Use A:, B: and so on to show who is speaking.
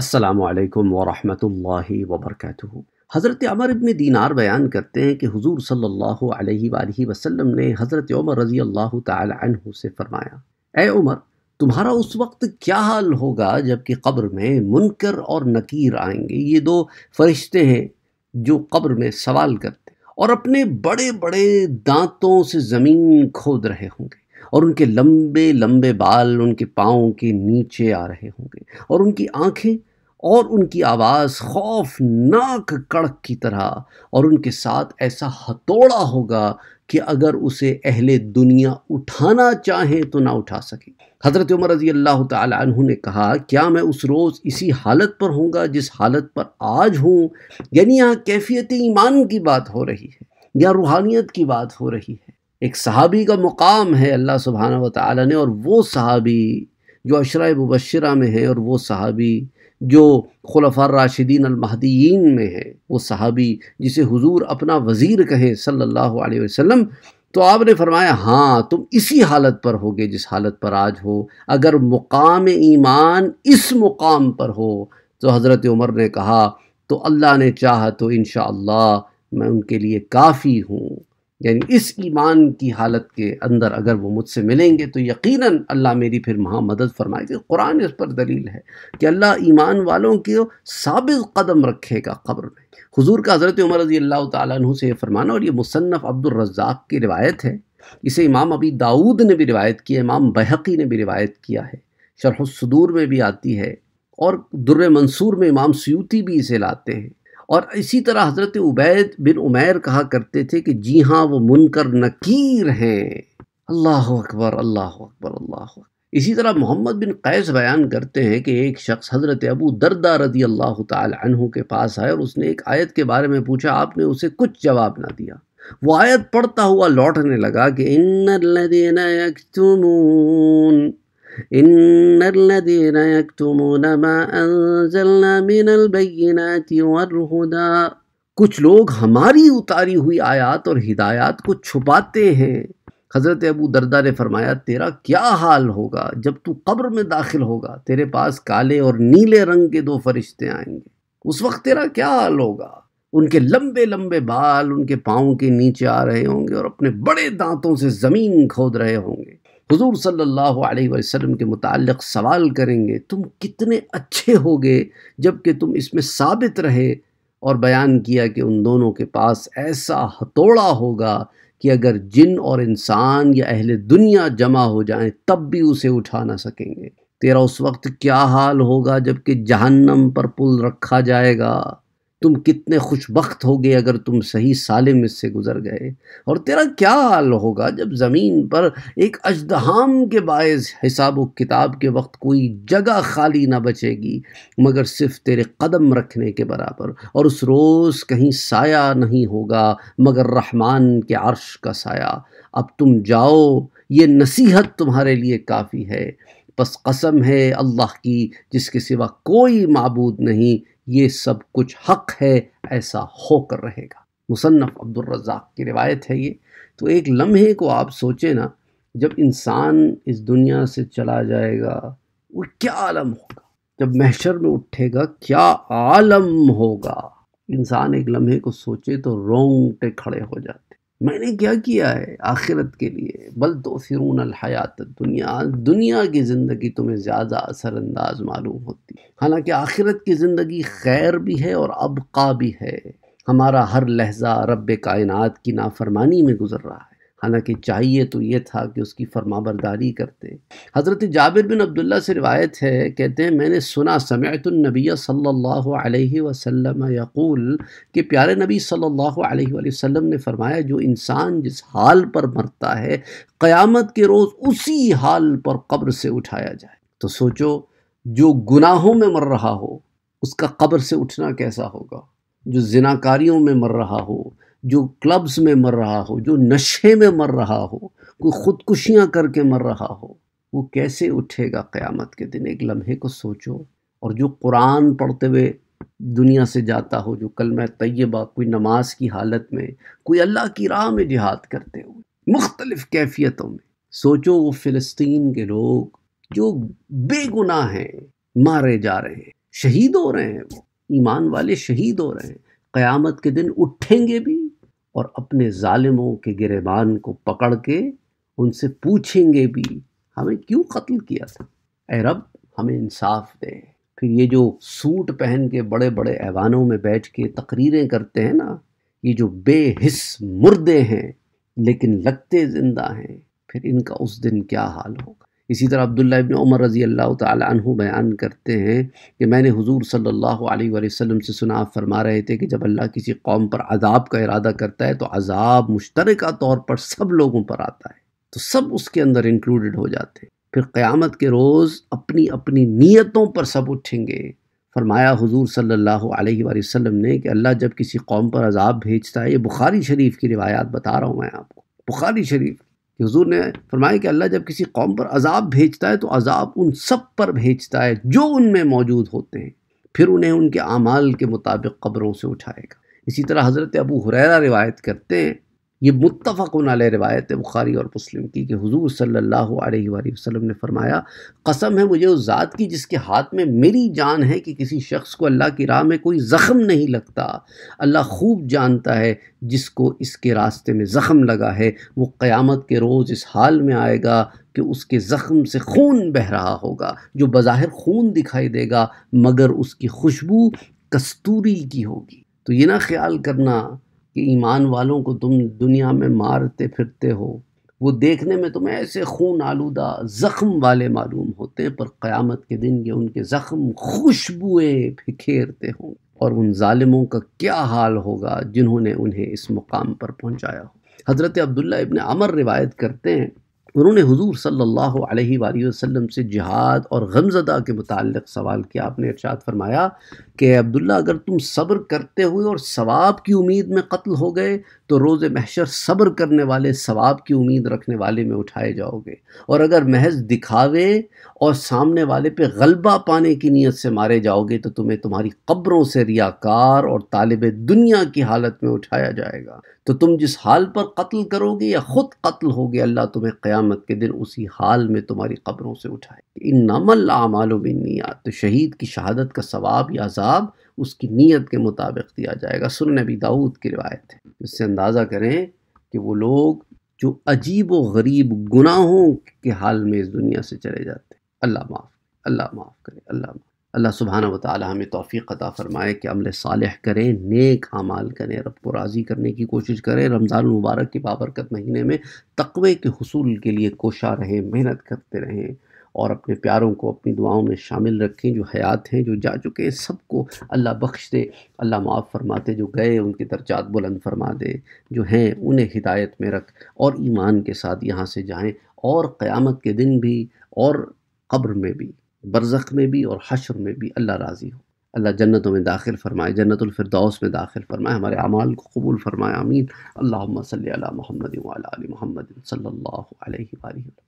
A: असलकम वरहि वबरक हज़रत अमर इबन दीनार बयान करते हैं कि हुजूर सल्लल्लाहु अलैहि सल्ला वसल्लम ने हज़रत उमर रज़ी अल्लाह तु से फ़रमाया ए उमर तुम्हारा उस वक्त क्या हाल होगा जबकि कब्र में मुनकर और नकीर आएंगे ये दो फरिश्ते हैं जो कब्र में सवाल करते और अपने बड़े बड़े दांतों से ज़मीन खोद रहे होंगे और उनके लंबे लंबे बाल उनके पाँव के नीचे आ रहे होंगे और उनकी आँखें और उनकी आवाज़ खौफनाक कड़क की तरह और उनके साथ ऐसा हथौड़ा होगा कि अगर उसे अहले दुनिया उठाना चाहे तो ना उठा सके हज़रत उमर रज़ी अल्लाह तु ने कहा क्या मैं उस रोज़ इसी हालत पर हूँगा जिस हालत पर आज हूँ यानी यहाँ कैफियत ईमान की बात हो रही है या रूहानियत की बात हो रही है एक सहाबी का मुकाम है अल्लाह सुबहाना व ने और वो सहाबी जो अशरा मुबशरा में है और वो सहाबी जो खुलफा राशिदीन अलमहदीन में है वो सहाबी जिसे हुजूर अपना वज़ीर कहें सल्लल्लाहु अलैहि वसल्लम तो आपने फरमाया हाँ तुम इसी हालत पर होगे जिस हालत पर आज हो अगर मुकाम ईमान इस मुकाम पर हो तो हज़रत उमर ने कहा तो अल्लाह ने चाहा तो इन मैं उनके लिए काफ़ी हूँ यानी इस ईमान की हालत के अंदर अगर वो मुझसे मिलेंगे तो यकीनन अल्लाह मेरी फिर वहाँ मदद फरमाएगी कुरान इस पर दलील है कि अल्लाह ईमान वालों के साबित कदम रखेगा कब्र में हुजूर का हज़रत उमर रजी अल्लाह तु से ये फरमाना और ये मुसन्फ़ अब्दुलरजाक की रिवायत है इसे इमाम अबी दाऊद ने भी रिवायत किया है इमाम बहकी ने भी रिवायत किया है शरहसदूर में भी आती है और दुर्र मंसूर में इमाम सयूती भी इसे लाते हैं और इसी तरह हज़रत उबैद बिन उमैर कहा करते थे कि जी हाँ वो मुनकर नकीर हैं अल्लाह अकबर अल्लाह अकबर अल्लाह इसी तरह मोहम्मद बिन कैस बयान करते हैं कि एक शख्स हज़रत अबू दरदा रदी अल्लाह तु के पास आए और उसने एक आयत के बारे में पूछा आपने उसे कुछ जवाब ना दिया वो आयत पढ़ता हुआ लौटने लगा कि इन إن الذين يكتمون ما أنزلنا من البينات والهدى कुछ लोग हमारी उतारी हुई आयात और हिदायत को छुपाते हैं हज़रत अबू दरदा ने फरमाया तेरा क्या हाल होगा जब तू कब्र में दाखिल होगा तेरे पास काले और नीले रंग के दो फरिश्ते आएंगे उस वक्त तेरा क्या हाल होगा उनके लंबे लंबे बाल उनके पाँव के नीचे आ रहे होंगे और अपने बड़े दांतों से ज़मीन खोद रहे होंगे हुजूर सल्लल्लाहु अलैहि वसल्लम के मुतालिक सवाल करेंगे तुम कितने अच्छे होगे जबकि तुम इसमें साबित रहे और बयान किया कि उन दोनों के पास ऐसा हथौड़ा होगा कि अगर जिन और इंसान या अहल दुनिया जमा हो जाएं तब भी उसे उठा ना सकेंगे तेरा उस वक्त क्या हाल होगा जबकि जहन्नम पर पुल रखा जाएगा तुम कितने खुशबख्त गए अगर तुम सही सालिम इससे गुज़र गए और तेरा क्या हाल होगा जब ज़मीन पर एक अजदहाम के बायस हिसाब व किताब के वक्त कोई जगह खाली ना बचेगी मगर सिर्फ तेरे कदम रखने के बराबर और उस रोज़ कहीं साया नहीं होगा मगर रहमान के अर्श का साया अब तुम जाओ ये नसीहत तुम्हारे लिए काफ़ी है बस कसम है अल्लाह की जिसके सिवा कोई मबूद नहीं ये सब कुछ हक है ऐसा होकर रहेगा मुसन्फ़ अब्दुलरजाक की रिवायत है ये तो एक लम्हे को आप सोचें ना जब इंसान इस दुनिया से चला जाएगा वो क्या आलम होगा जब महशर में उठेगा क्या आलम होगा इंसान एक लम्हे को सोचे तो रोंगटे खड़े हो जाते मैंने क्या किया है आखिरत के लिए बल तो फिर हयात दुनिया दुनिया की ज़िंदगी तुम्हें ज़्यादा असरअंदाज मालूम होती हालांकि आखिरत की ज़िंदगी खैर भी है और अबका भी है हमारा हर लहजा रब कायनात की नाफरमानी में गुजर रहा है हालांकि चाहिए तो ये था कि उसकी फरमाबरदारी करते हज़रत जाबिर बिन अब्दुल्ला से रिवायत है कहते हैं मैंने सुना समयतनबी सल्ला अलैहि यकूल कि प्यारे नबी सल्ला वसम ने फरमाया जो इंसान जिस हाल पर मरता है क़यामत के रोज़ उसी हाल पर कब्र से उठाया जाए तो सोचो जो गुनाहों में मर रहा हो उसका कब्र से उठना कैसा होगा जो जिनाकारियों में मर रहा हो जो क्लब्स में मर रहा हो जो नशे में मर रहा हो कोई ख़ुदकुशियाँ करके मर रहा हो वो कैसे उठेगा क़यामत के दिन एक लम्हे को सोचो और जो कुरान पढ़ते हुए दुनिया से जाता हो जो कल मैं तय्यबा कोई नमाज की हालत में कोई अल्लाह की राह में जिहाद करते हुए मुख्तलिफ़ कैफियतों में सोचो वो फ़िलिस्तीन के लोग जो बेगुनाह हैं मारे जा रहे हैं शहीद हो रहे हैं वो ईमान वाले शहीद हो रहे हैं क़यामत के दिन उठेंगे भी और अपने ालिमों के गिरबान को पकड़ के उनसे पूछेंगे भी हमें क्यों कत्ल किया था ए रब हमें इंसाफ दे फिर ये जो सूट पहन के बड़े बड़े ऐवानों में बैठ के तकरीरें करते हैं ना ये जो बेहिस मुर्दे हैं लेकिन लगते ज़िंदा हैं फिर इनका उस दिन क्या हाल होगा इसी तरह अब्दुल्ला इबन उमर रज़ी अल्लाह तु बयान करते हैं कि मैंने हुजूर सल्लल्लाहु अलैहि वसल्लम से सुना आप फरमा रहे थे कि जब अल्लाह किसी कौम पर अजाब का इरादा करता है तो अजाब मुश्तरक तौर पर सब लोगों पर आता है तो सब उसके अंदर इंक्लूडेड हो जाते हैं फिर क़्यामत के रोज़ अपनी अपनी नीयतों पर सब उठेंगे फरमाया हुजूर सल्लल्लाहु अलैहि वसल्लम ने कि अल्लाह जब किसी कौम पर अजाब भेजता है ये बुखारी शरीफ की रिवायात बता रहा हूँ मैं आपको बुखारी शरीफ कि हजूर ने फरमाया कि अल्लाह जब किसी कौम पर अजाब भेजता है तो अजाब उन सब पर भेजता है जो उनमें मौजूद होते हैं फिर उन्हें उनके अमाल के मुताबिक कब्रों से उठाएगा इसी तरह हज़रत अबू हुरैरा रिवायत करते हैं ये मुतफ़न आल रवायत बुखारी और मुस्लिम की कि हजूर सल्ला वसलम ने फरमाया कसम है मुझे उस ज़ात की जिसके हाथ में मेरी जान है कि किसी शख्स को अल्लाह की राह में कोई ज़ख़म नहीं लगता अल्लाह खूब जानता है जिसको इसके रास्ते में ज़ख़म लगा है वो क़्यामत के रोज़ इस हाल में आएगा कि उसके ज़ख़म से खून बह रहा होगा जो बज़ाहिर खून दिखाई देगा मगर उसकी खुशबू कस्तूरी की होगी तो ये ना ख्याल करना कि ईमान वालों को तुम दुनिया में मारते फिरते हो वो देखने में तुम्हें ऐसे खून आलूदा ज़ख्म वाले मालूम होते हैं पर क़यामत के दिन ये उनके ज़ख्म खुशबुए बिखेरते हों और उन ालिमों का क्या हाल होगा जिन्होंने उन्हें इस मुकाम पर पहुँचाया हो हज़रत अब्दुल्ला इबन अमर रिवायत करते हैं उन्होंने हुजूर सल्लल्लाहु अलैहि वसल्लम से जिहाद और गमजदा के मुतल सवाल किया आपने इर्शाद फरमाया कि अब्दुल्ला अगर तुम सब्र करते हुए और सवाब की उम्मीद में कत्ल हो गए तो रोज़ महशर सब्र करने वाले सवाब की उम्मीद रखने वाले में उठाए जाओगे और अगर महज दिखावे और सामने वाले पे गलबा पाने की नीयत से मारे जाओगे तो तुम्हें तुम्हारी कब्रों से रियाकार और तालब दुनिया की हालत में उठाया जाएगा तो तुम जिस हाल पर कत्ल करोगे या ख़ुद कत्ल होगे अल्लाह तुम्हें क़्यामत के दिन उसी हाल में तुम्हारी कब्रों से उठाए इन नमल आमालों में नियात तो शहीद की शहादत का सवाब या हिसाब उसकी नीयत के मुताबिक दिया जाएगा सुन नबी दाऊद की रिवायत है इससे अंदाज़ा करें कि वो लोग जो अजीब व गरीब गुनाहों के हाल में इस दुनिया से चले जाते हैं अल्लाह माफ़ अल्लाह माफ़ करे अल्लाह माफ़ अल्लाह सुबहाना वाली हमें तोफ़ी अता फ़रमाए कि अमल सालह करें नेक अमाल करें रब को राज़ी करने की कोशिश करें रमज़ान मुबारक के बाबरकत महीने में तकवे के हसूल के लिए कोशा रहें मेहनत करते रहें और अपने प्यारों को अपनी दुआओं में शामिल रखें जो हयात हैं जो जा चुके हैं सबको अल्लाह बख्श दे अल्लाह माफ़ फरमाते जो गए उनके दर्जात बुलंद फरमा दे जो हैं उन्हें हिदायत में रख और ईमान के साथ यहाँ से जाएँ और क़्यामत के दिन भी और कब्र में भी बरज़ में भी और हशर में भी अल्लाह राज़ी हो अल्लाह जन्नतों में दाखिल फरमाए जन्नतफरदौस में दाखिल फरमाए हमारे अमाल को कबूल फरमाए अमीन अल्लाह सल महमद महमद सल्ला